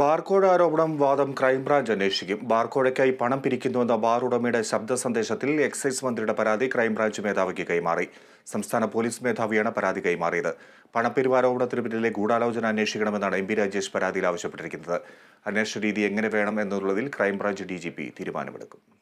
barcode ആരോപണം വാദം crime branch അന്വേഷിക്കും ബാർകോഡയ്ക്കായി പണം പിരിക്കുന്നുവെന്ന ബാർ ഉടമയുടെ ശബ്ദ സന്ദേശത്തിൽ എക്സൈസ് മന്ത്രിയുടെ പരാതി ക്രൈംബ്രാഞ്ച് മേധാവിക്ക് കൈമാറി സംസ്ഥാന പോലീസ് മേധാവിയാണ് പരാതി കൈമാറിയത് പണപ്പെരുവാരോപണത്തിന് പിന്നിലെ ഗൂഢാലോചന അന്വേഷിക്കണമെന്നാണ് എം പി രാജേഷ് പരാതിയിൽ ആവശ്യപ്പെട്ടിരിക്കുന്നത് അന്വേഷണ രീതി എങ്ങനെ വേണം എന്നുള്ളതിൽ ക്രൈംബ്രാഞ്ച് ഡി ജി പി തീരുമാനമെടുക്കും